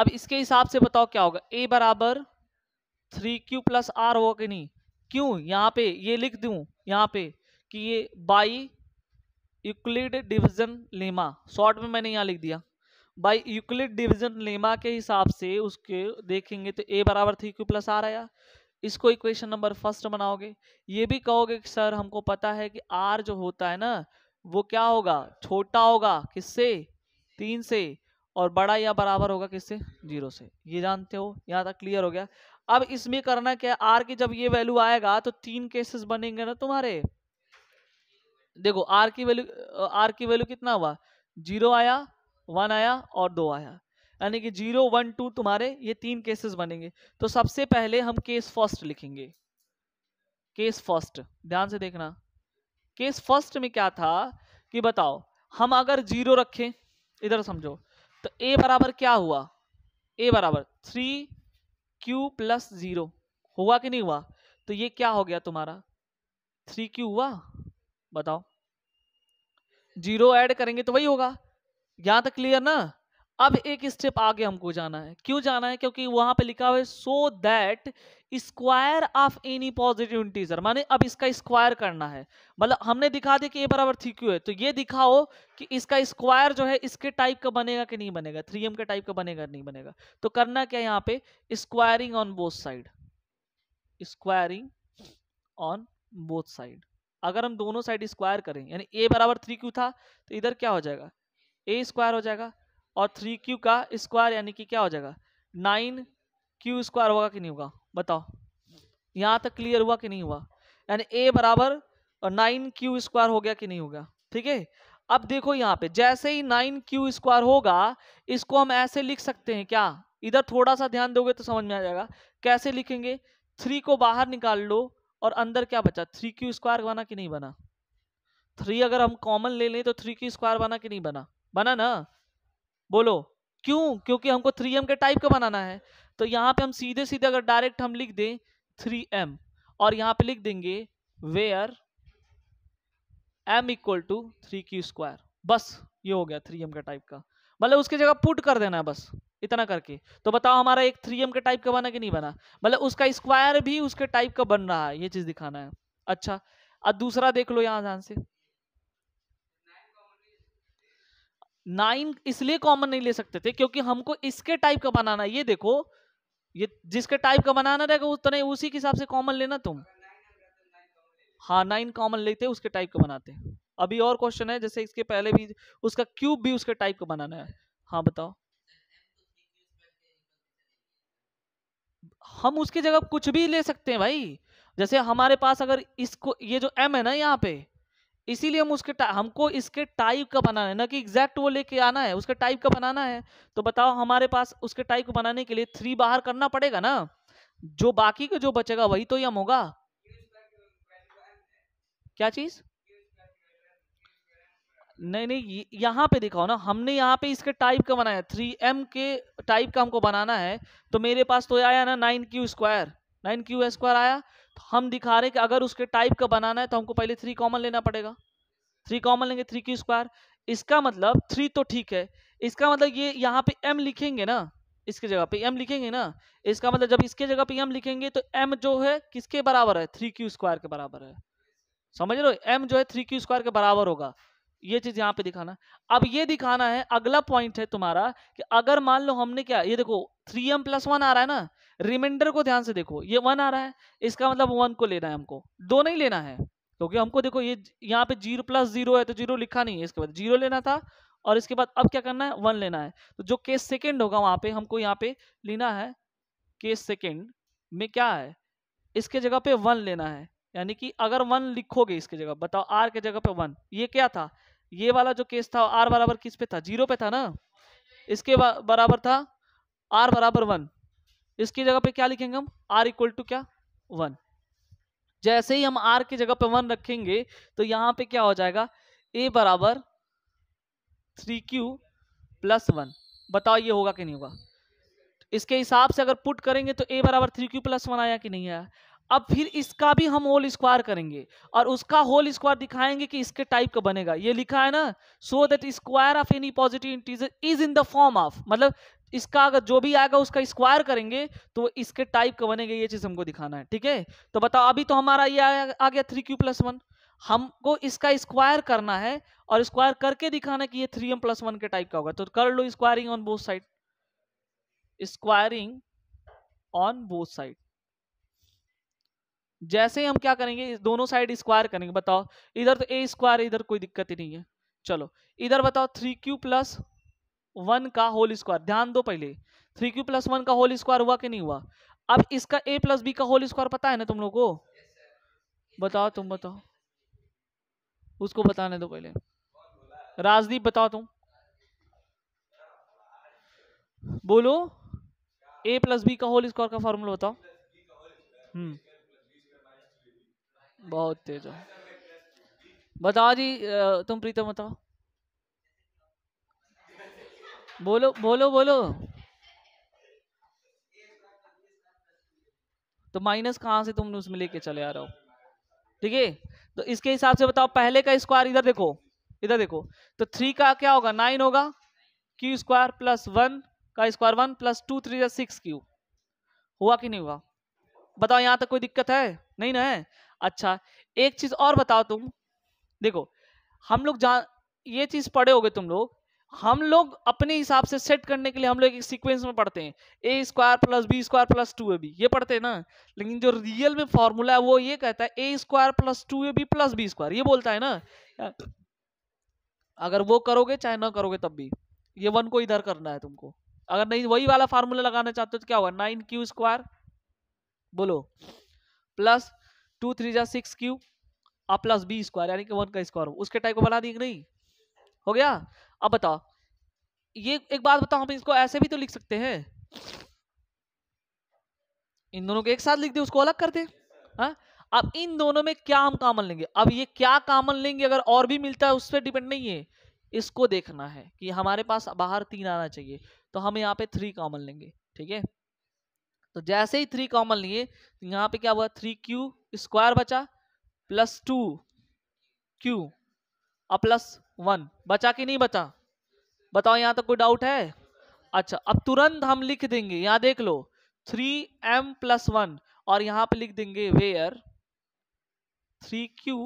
अब इसके हिसाब से बताओ क्या होगा a बराबर थ्री क्यू प्लस आर होगा कि नहीं क्यों यहाँ पे ये लिख दू यहां पे कि ये by Euclid division lemma short में मैंने यहां लिख दिया बाई यूक्लिड डिवीजन लेमा के हिसाब से उसके देखेंगे तो ए बराबर थ्री क्यू प्लस आर आया इसको इक्वेशन नंबर फर्स्ट बनाओगे ये भी कहोगे कि सर हमको पता है कि आर जो होता है ना वो क्या होगा छोटा होगा किससे तीन से और बड़ा या बराबर होगा किससे जीरो से ये जानते हो यहाँ तक क्लियर हो गया अब इसमें करना क्या आर की जब ये वैल्यू आएगा तो तीन केसेस बनेंगे ना तुम्हारे देखो आर की वैल्यू आर की वैल्यू कितना हुआ जीरो आया वन आया और दो आया यानी कि जीरो वन टू तुम्हारे ये तीन केसेस बनेंगे तो सबसे पहले हम केस फर्स्ट लिखेंगे केस फर्स्ट ध्यान से देखना केस फर्स्ट में क्या था कि बताओ हम अगर जीरो रखें इधर समझो तो ए बराबर क्या हुआ ए बराबर थ्री क्यू प्लस जीरो हुआ कि नहीं हुआ तो ये क्या हो गया तुम्हारा थ्री क्यू हुआ बताओ जीरो ऐड करेंगे तो वही होगा यहां तक क्लियर ना अब एक स्टेप आगे हमको जाना है क्यों जाना है क्योंकि वहां पे लिखा हुआ है so that square of any positive integer माने अब इसका स्क्वायर करना है मतलब हमने दिखा दिया कि ए बराबर थ्री क्यू है तो ये दिखाओ कि इसका स्क्वायर जो है इसके टाइप का बनेगा कि नहीं बनेगा थ्री एम के टाइप का बनेगा नहीं बनेगा तो करना क्या यहाँ पे squaring on both side squaring on both side अगर हम दोनों साइड स्क्वायर करें यानी ए बराबर थ्री क्यू था तो इधर क्या हो जाएगा ए स्क्वायर हो जाएगा और थ्री क्यू का स्क्वायर यानी कि क्या हो जाएगा नाइन क्यू स्क्वायर होगा कि नहीं होगा बताओ यहाँ तक क्लियर हुआ कि नहीं हुआ यानी ए बराबर नाइन क्यू स्क्वायर हो गया कि नहीं होगा ठीक है अब देखो यहाँ पे जैसे ही नाइन क्यू स्क्वायर होगा इसको हम ऐसे लिख सकते हैं क्या इधर थोड़ा सा ध्यान दोगे तो समझ में आ जाएगा कैसे लिखेंगे थ्री को बाहर निकाल लो और अंदर क्या बचा थ्री क्यू स्क्वायर बना कि नहीं बना थ्री अगर हम कॉमन ले लें तो थ्री क्यू स्क्वायर बना कि नहीं बना बना ना बोलो क्यों क्योंकि हमको थ्री एम के टाइप का बनाना है तो यहाँ पे हम सीधे सीधे अगर डायरेक्ट हम लिख दें थ्री एम और यहाँ पे लिख देंगे where m equal to three की स्क्वायर बस ये हो गया थ्री एम के टाइप का मतलब उसकी जगह पुट कर देना है बस इतना करके तो बताओ हमारा एक थ्री एम के टाइप का बना कि नहीं बना मतलब उसका स्क्वायर भी उसके टाइप का बन रहा है ये चीज़ दिखाना है अच्छा और दूसरा देख लो यहाँ ध्यान से नाइन इसलिए कॉमन नहीं ले सकते थे क्योंकि हमको इसके टाइप का बनाना ये देखो ये जिसके टाइप का बनाना रहेगा उतने उसी के हिसाब से कॉमन लेना तुम हाँ नाइन कॉमन लेते उसके टाइप का बनाते अभी और क्वेश्चन है जैसे इसके पहले भी उसका क्यूब भी उसके टाइप का बनाना है हाँ बताओ हम उसकी जगह कुछ भी ले सकते हैं भाई जैसे हमारे पास अगर इसको ये जो एम है ना यहाँ पे इसीलिए हम उसके हमको इसके टाइप का बनाना है ना कि एग्जैक्ट वो लेके आना है उसके टाइप का बनाना है तो बताओ हमारे पास उसके टाइप को बनाने के लिए थ्री बाहर करना पड़ेगा ना जो बाकी का जो बचेगा वही तो यम होगा क्या चीज नहीं नहीं यहाँ पे दिखाओ ना हमने यहाँ पे इसके टाइप का बनाया थ्री एम के टाइप का हमको बनाना है तो मेरे पास तो आया ना nine q square nine q square आया हम दिखा रहे हैं कि अगर उसके टाइप का बनाना है तो हमको पहले थ्री कॉमन लेना पड़ेगा थ्री कॉमन लेंगे थ्री क्यू स्क्वायर इसका मतलब थ्री तो ठीक है इसका मतलब ये यहाँ पे एम लिखेंगे ना इसके जगह पे एम लिखेंगे ना इसका मतलब जब इसके जगह पे एम लिखेंगे तो एम जो है किसके बराबर है थ्री क्यू स्क्वायर के बराबर है समझ लो एम जो है थ्री क्यू स्क्वायर के बराबर होगा ये चीज यहाँ पे दिखाना अब ये दिखाना है अगला पॉइंट है तुम्हारा कि अगर मान लो हमने क्या ये देखो थ्री एम प्लस वन आ रहा है ना रिमाइंडर को ध्यान से देखो ये वन आ रहा है इसका मतलब वन को लेना है हमको दो नहीं लेना है क्योंकि तो हमको देखो ये यहाँ पे जीरो प्लस जीरो है तो जीरो लिखा नहीं है इसके बाद जीरो लेना था और इसके बाद अब क्या करना है वन लेना है तो जो केस सेकेंड होगा वहां पे हमको यहाँ पे लेना है केस सेकेंड में क्या है इसके जगह पे वन लेना है यानी कि अगर वन लिखोगे इसके जगह बताओ आर के जगह पे वन ये क्या था ये वाला जो केस था आर बराबर किस पे था जीरो पे था ना इसके बराबर था आर बराबर वन इसकी जगह पे क्या लिखेंगे हम आर इक्वल टू क्या वन जैसे ही हम आर की जगह पे वन रखेंगे तो यहाँ पे क्या हो जाएगा ए बराबर थ्री क्यू प्लस वन बताओ ये होगा कि नहीं होगा इसके हिसाब से अगर पुट करेंगे तो ए बराबर थ्री क्यू प्लस वन आया कि नहीं आया अब फिर इसका भी हम होल स्क्वायर करेंगे और उसका होल स्क्वायर दिखाएंगे कि इसके टाइप का बनेगा ये लिखा है ना so that square of any positive integer is in the form of मतलब इसका अगर जो भी आएगा उसका स्क्वायर करेंगे तो इसके टाइप का बनेंगे ये चीज हमको दिखाना है ठीक है तो बताओ अभी तो हमारा ये आ गया थ्री क्यू प्लस वन हमको इसका स्क्वायर करना है और स्क्वायर करके दिखाना कि ये थ्री एम प्लस वन के टाइप का होगा तो कर लो squaring on both side squaring on both side जैसे ही हम क्या करेंगे दोनों साइड स्क्वायर करेंगे बताओ इधर तो ए स्क्वायर इधर कोई दिक्कत ही नहीं है चलो इधर बताओ थ्री क्यू प्लस वन का होल स्क्वायर ध्यान दो पहले थ्री क्यू प्लस वन का होल स्क्वायर हुआ कि नहीं हुआ अब इसका ए प्लस बी का होल स्क्वायर पता है ना तुम लोग को बताओ तुम बताओ उसको बताने दो पहले राजदीप बताओ तुम बोलो ए प्लस बी का होल स्क्वायर का फॉर्मूला बताओ हम्म बहुत तेज हो बताओ जी तुम प्रीतम बताओ बोलो बोलो बोलो तो माइनस कहां से तुम उसमें लेके चले आ रहे हो ठीक है तो इसके हिसाब से बताओ पहले का स्क्वायर इधर देखो इधर देखो तो थ्री का क्या होगा नाइन होगा क्यू स्क्वायर प्लस वन का square one plus two three six q हुआ कि नहीं हुआ बताओ यहाँ तक कोई दिक्कत है नहीं ना है अच्छा एक चीज और बताओ तुम देखो हम लोग जान ये चीज पढ़े होगे तुम लोग हम लोग अपने हिसाब से सेट करने के लिए हम लोग एक सीक्वेंस में पढ़ते हैं a square plus b square plus two a b ये पढ़ते हैं ना लेकिन जो रियल में फॉर्मूला है वो ये कहता है a square plus two a b plus b square ये बोलता है ना अगर वो करोगे चाहे ना करोगे तब भी ये वन को इधर करना है तुमको अगर नहीं वही वाला फार्मूला लगाना चाहते हो तो क्या होगा नाइन क्यू स्क्वायर बोलो प्लस टू थ्री जा सिक्स क्यू और प्लस बी स्क्वायर यानी कि वन का स्क्वायर उसके टाइप को बना दिए नहीं हो गया अब बताओ ये एक बात बताओ हम इसको ऐसे भी तो लिख सकते हैं इन दोनों को एक साथ लिख दे उसको अलग कर दे हा? अब इन दोनों में क्या हम कामन लेंगे अब ये क्या कामन लेंगे अगर और भी मिलता है उस पर डिपेंड नहीं है इसको देखना है कि हमारे पास बाहर तीन आना चाहिए तो हम यहाँ पे थ्री कॉमन लेंगे ठीक है तो जैसे ही थ्री कॉमन लिए तो यहाँ पे क्या हुआ थ्री क्यू स्क्वायर बचा प्लस टू क्यू और प्लस वन बचा कि नहीं बचा बताओ यहाँ तक तो कोई डाउट है अच्छा अब तुरंत हम लिख देंगे यहाँ देख लो थ्री एम प्लस वन और यहाँ पे लिख देंगे where three q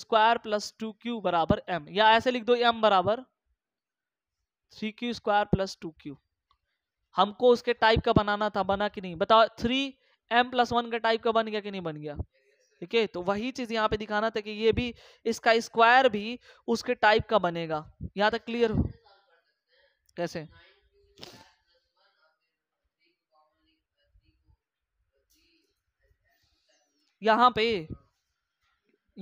square plus two q बराबर एम या ऐसे लिख दो एम बराबर three q square plus two q हमको उसके टाइप का बनाना था बना कि नहीं बताओ थ्री एम प्लस वन का टाइप का बन गया कि नहीं बन गया ठीक है तो वही चीज यहाँ पे दिखाना था कि ये भी इसका स्क्वायर भी उसके टाइप का बनेगा यहाँ तक क्लियर हो कैसे यहाँ पे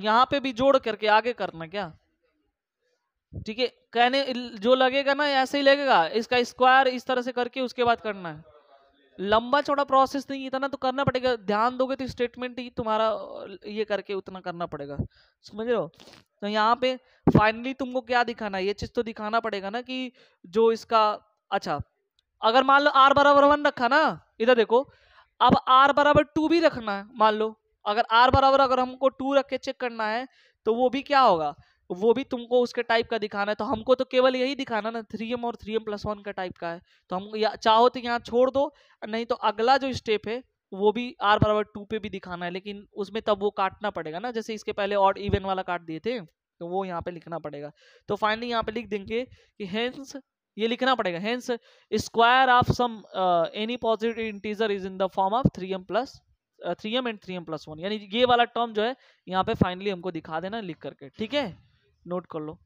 यहाँ पे भी जोड़ करके आगे करना क्या ठीक है कहने जो लगेगा ना ऐसे ही लगेगा इसका स्क्वायर इस तरह से करके उसके बाद करना है लंबा चौड़ा प्रोसेस नहीं है इतना तो करना पड़ेगा ध्यान दोगे तो स्टेटमेंट ही तुम्हारा ये करके उतना करना पड़ेगा समझ रहे हो तो यहाँ पे फाइनली तुमको क्या दिखाना है ये चीज़ तो दिखाना पड़ेगा ना कि जो इसका अच्छा अगर मान लो आर बराबर वन रखा ना इधर देखो अब आर बराबर टू भी रखना है मान लो अगर आर बराबर अगर हमको टू रख के चेक करना है तो वो भी क्या होगा वो भी तुमको उसके टाइप का दिखाना है तो हमको तो केवल यही दिखाना ना थ्री एम और थ्री एम प्लस वन का टाइप का है तो हम या, चाहो तो यहाँ छोड़ दो नहीं तो अगला जो स्टेप है वो भी आर बराबर टू पे भी दिखाना है लेकिन उसमें तब वो काटना पड़ेगा ना जैसे इसके पहले और इवन वाला काट दिए थे तो वो यहाँ पे लिखना पड़ेगा तो फाइनली यहाँ पे लिख देंगे कि हेंस ये लिखना पड़ेगा hence square of sum any positive integer is in the form of three m plus three m and three m plus one यानी ये वाला टर्म जो है यहाँ पे फाइनली हमको दिखा देना लिख करके ठीक है नोट कर लो